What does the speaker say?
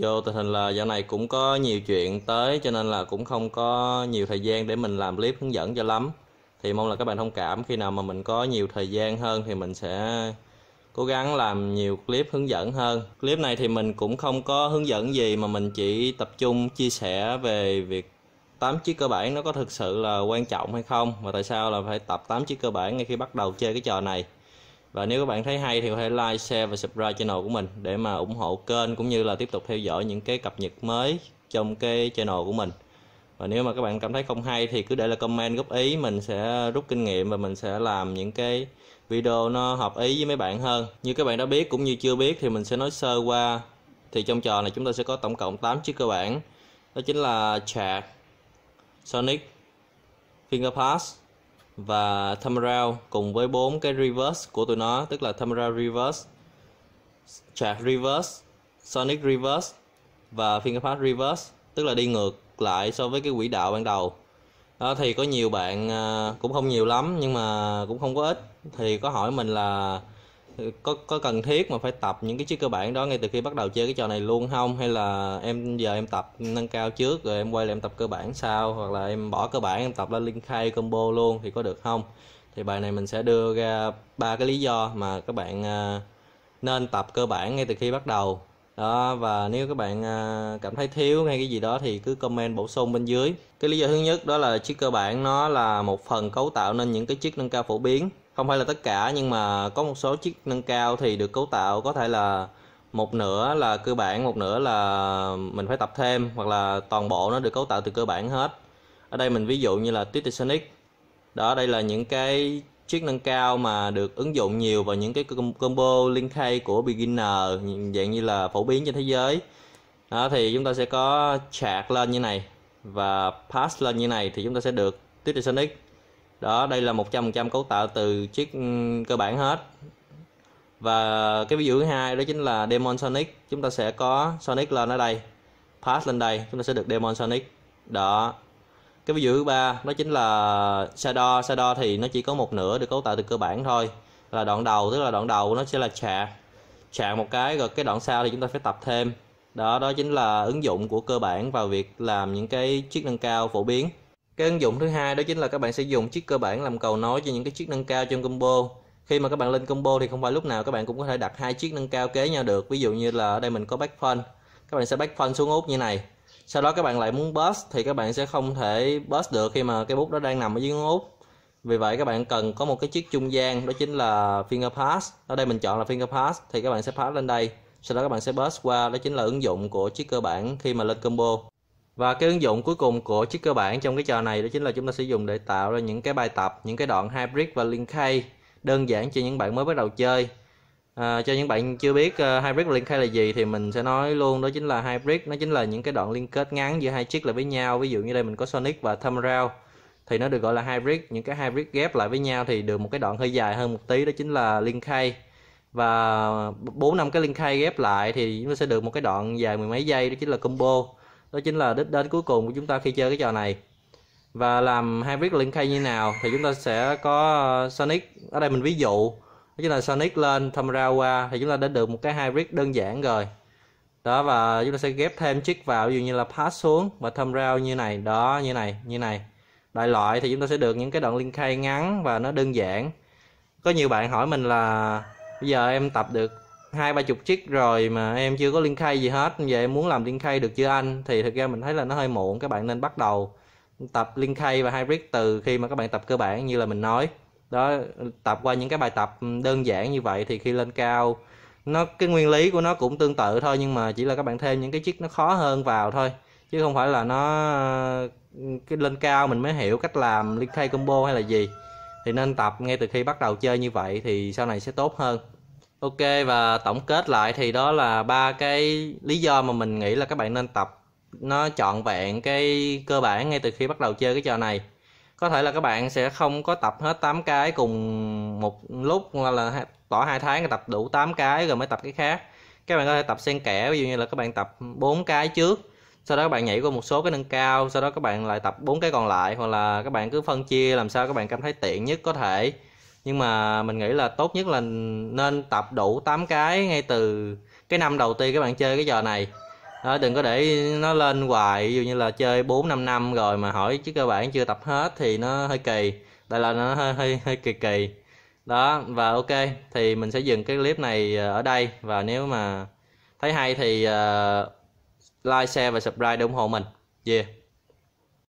vô tình hình là dạo này cũng có nhiều chuyện tới cho nên là cũng không có nhiều thời gian để mình làm clip hướng dẫn cho lắm thì mong là các bạn thông cảm khi nào mà mình có nhiều thời gian hơn thì mình sẽ cố gắng làm nhiều clip hướng dẫn hơn clip này thì mình cũng không có hướng dẫn gì mà mình chỉ tập trung chia sẻ về việc 8 chiếc cơ bản nó có thực sự là quan trọng hay không và tại sao là phải tập 8 chiếc cơ bản ngay khi bắt đầu chơi cái trò này và nếu các bạn thấy hay thì có thể like, share và subscribe channel của mình để mà ủng hộ kênh cũng như là tiếp tục theo dõi những cái cập nhật mới trong cái channel của mình. Và nếu mà các bạn cảm thấy không hay thì cứ để là comment góp ý, mình sẽ rút kinh nghiệm và mình sẽ làm những cái video nó hợp ý với mấy bạn hơn. Như các bạn đã biết cũng như chưa biết thì mình sẽ nói sơ qua thì trong trò này chúng ta sẽ có tổng cộng 8 chiếc cơ bản. Đó chính là Chart, Sonic, fingerpass và thumbnail cùng với bốn cái reverse của tụi nó tức là thumbnail reverse track reverse sonic reverse và fingerpad reverse tức là đi ngược lại so với cái quỹ đạo ban đầu đó, thì có nhiều bạn à, cũng không nhiều lắm nhưng mà cũng không có ít thì có hỏi mình là có có cần thiết mà phải tập những cái chiếc cơ bản đó ngay từ khi bắt đầu chơi cái trò này luôn không hay là em giờ em tập nâng cao trước rồi em quay lại em tập cơ bản sau hoặc là em bỏ cơ bản em tập lên link khai combo luôn thì có được không thì bài này mình sẽ đưa ra ba cái lý do mà các bạn à, nên tập cơ bản ngay từ khi bắt đầu đó và nếu các bạn à, cảm thấy thiếu hay cái gì đó thì cứ comment bổ sung bên dưới cái lý do thứ nhất đó là chiếc cơ bản nó là một phần cấu tạo nên những cái chiếc nâng cao phổ biến không phải là tất cả nhưng mà có một số chiếc nâng cao thì được cấu tạo có thể là một nửa là cơ bản một nửa là mình phải tập thêm hoặc là toàn bộ nó được cấu tạo từ cơ bản hết ở đây mình ví dụ như là Titanic đó đây là những cái chiếc nâng cao mà được ứng dụng nhiều vào những cái combo link hay của beginner dạng như là phổ biến trên thế giới đó thì chúng ta sẽ có chạc lên như này và pass lên như này thì chúng ta sẽ được Titanic đó đây là 100% cấu tạo từ chiếc ừ, cơ bản hết và cái ví dụ thứ hai đó chính là Demon Sonic chúng ta sẽ có Sonic lên ở đây pass lên đây chúng ta sẽ được Demon Sonic đó cái ví dụ thứ ba đó chính là Shadow Shadow thì nó chỉ có một nửa được cấu tạo từ cơ bản thôi là đoạn đầu tức là đoạn đầu nó sẽ là chạc chạc một cái rồi cái đoạn sau thì chúng ta phải tập thêm đó đó chính là ứng dụng của cơ bản vào việc làm những cái chiếc nâng cao phổ biến cái ứng dụng thứ hai đó chính là các bạn sẽ dùng chiếc cơ bản làm cầu nối cho những cái chiếc nâng cao trong combo khi mà các bạn lên combo thì không phải lúc nào các bạn cũng có thể đặt hai chiếc nâng cao kế nhau được ví dụ như là ở đây mình có back fun các bạn sẽ back fun xuống úp như này sau đó các bạn lại muốn bust thì các bạn sẽ không thể bust được khi mà cái bút đó đang nằm ở dưới ngón út vì vậy các bạn cần có một cái chiếc trung gian đó chính là finger pass ở đây mình chọn là finger pass thì các bạn sẽ pass lên đây sau đó các bạn sẽ bust qua đó chính là ứng dụng của chiếc cơ bản khi mà lên combo và cái ứng dụng cuối cùng của chiếc cơ bản trong cái trò này đó chính là chúng ta sử dụng để tạo ra những cái bài tập những cái đoạn hybrid và link hay đơn giản cho những bạn mới bắt đầu chơi à, cho những bạn chưa biết uh, hybrid và link hay là gì thì mình sẽ nói luôn đó chính là hybrid nó chính là những cái đoạn liên kết ngắn giữa hai chiếc lại với nhau ví dụ như đây mình có Sonic và Thumb thì nó được gọi là hybrid những cái hybrid ghép lại với nhau thì được một cái đoạn hơi dài hơn một tí đó chính là link hay và bốn năm cái link hay ghép lại thì nó sẽ được một cái đoạn dài mười mấy giây đó chính là combo đó chính là đích đến cuối cùng của chúng ta khi chơi cái trò này và làm hai viết link hay như nào thì chúng ta sẽ có ờ, Sonic ở đây mình ví dụ đó chính là Sonic lên qua thì chúng ta đã được một cái hai viết đơn giản rồi đó và chúng ta sẽ ghép thêm chiếc vào ví dụ như là pass xuống và thumb round như này đó như này như này đại loại thì chúng ta sẽ được những cái đoạn link hay ngắn và nó đơn giản có nhiều bạn hỏi mình là bây giờ em tập được hai ba chục chiếc rồi mà em chưa có liên khay gì hết giờ em muốn làm liên khay được chưa anh thì thực ra mình thấy là nó hơi muộn các bạn nên bắt đầu tập liên khay và hybrid từ khi mà các bạn tập cơ bản như là mình nói đó tập qua những cái bài tập đơn giản như vậy thì khi lên cao nó cái nguyên lý của nó cũng tương tự thôi nhưng mà chỉ là các bạn thêm những cái chiếc nó khó hơn vào thôi chứ không phải là nó cái lên cao mình mới hiểu cách làm liên khay combo hay là gì thì nên tập ngay từ khi bắt đầu chơi như vậy thì sau này sẽ tốt hơn Ok và tổng kết lại thì đó là ba cái lý do mà mình nghĩ là các bạn nên tập nó trọn vẹn cái cơ bản ngay từ khi bắt đầu chơi cái trò này. Có thể là các bạn sẽ không có tập hết 8 cái cùng một lúc hoặc là tỏ hai tháng tập đủ 8 cái rồi mới tập cái khác. Các bạn có thể tập xen kẽ ví dụ như là các bạn tập 4 cái trước, sau đó các bạn nhảy qua một số cái nâng cao, sau đó các bạn lại tập 4 cái còn lại hoặc là các bạn cứ phân chia làm sao các bạn cảm thấy tiện nhất có thể nhưng mà mình nghĩ là tốt nhất là nên tập đủ 8 cái ngay từ cái năm đầu tiên các bạn chơi cái trò này đó, đừng có để nó lên hoài ví dụ như là chơi 4 năm năm rồi mà hỏi chứ cơ bản chưa tập hết thì nó hơi kỳ đây là nó hơi hơi hơi kỳ kỳ đó và ok thì mình sẽ dừng cái clip này ờ, ở đây và nếu mà thấy hay thì uh, like share và subscribe để ủng hộ mình yeah